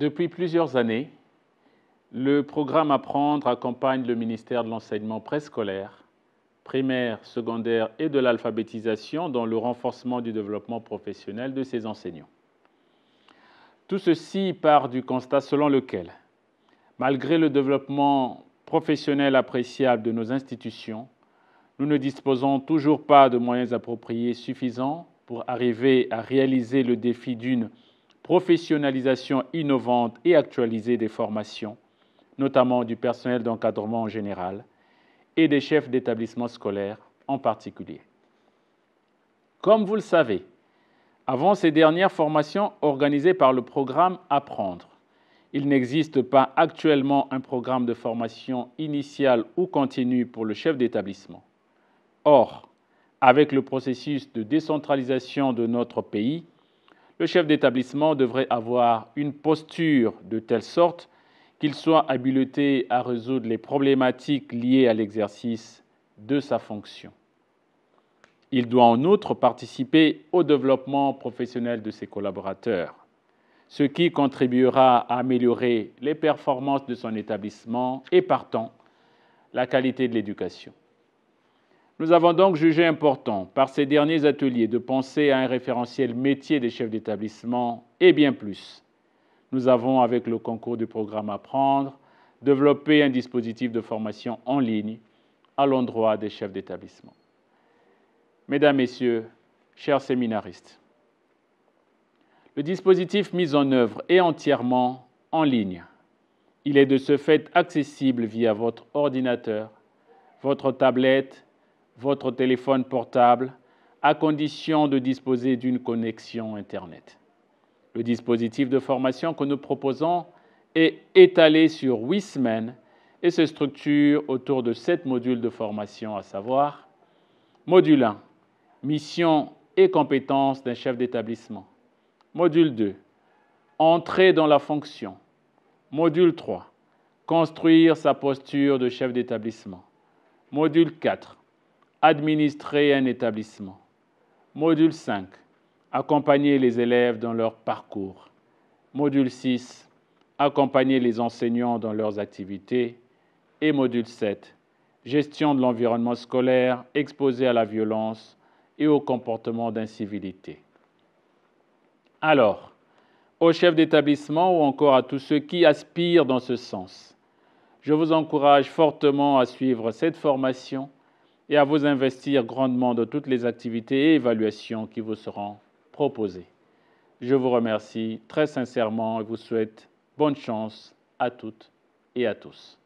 Depuis plusieurs années, le programme Apprendre accompagne le ministère de l'enseignement préscolaire, primaire, secondaire et de l'alphabétisation dans le renforcement du développement professionnel de ses enseignants. Tout ceci part du constat selon lequel, malgré le développement professionnel appréciable de nos institutions, nous ne disposons toujours pas de moyens appropriés suffisants pour arriver à réaliser le défi d'une professionnalisation innovante et actualisée des formations, notamment du personnel d'encadrement en général et des chefs d'établissement scolaires en particulier. Comme vous le savez, avant ces dernières formations organisées par le programme Apprendre, il n'existe pas actuellement un programme de formation initiale ou continue pour le chef d'établissement. Or, avec le processus de décentralisation de notre pays, le chef d'établissement devrait avoir une posture de telle sorte qu'il soit habilité à résoudre les problématiques liées à l'exercice de sa fonction. Il doit en outre participer au développement professionnel de ses collaborateurs, ce qui contribuera à améliorer les performances de son établissement et partant la qualité de l'éducation. Nous avons donc jugé important, par ces derniers ateliers, de penser à un référentiel métier des chefs d'établissement et bien plus. Nous avons, avec le concours du programme Apprendre, développé un dispositif de formation en ligne à l'endroit des chefs d'établissement. Mesdames, Messieurs, chers séminaristes, le dispositif mis en œuvre est entièrement en ligne. Il est de ce fait accessible via votre ordinateur, votre tablette votre téléphone portable à condition de disposer d'une connexion Internet. Le dispositif de formation que nous proposons est étalé sur huit semaines et se structure autour de sept modules de formation, à savoir module 1, mission et compétences d'un chef d'établissement. Module 2, entrer dans la fonction. Module 3, construire sa posture de chef d'établissement. Module 4, administrer un établissement. Module 5. Accompagner les élèves dans leur parcours. Module 6. Accompagner les enseignants dans leurs activités. Et module 7. Gestion de l'environnement scolaire exposé à la violence et au comportement d'incivilité. Alors, aux chefs d'établissement ou encore à tous ceux qui aspirent dans ce sens, je vous encourage fortement à suivre cette formation et à vous investir grandement dans toutes les activités et évaluations qui vous seront proposées. Je vous remercie très sincèrement et vous souhaite bonne chance à toutes et à tous.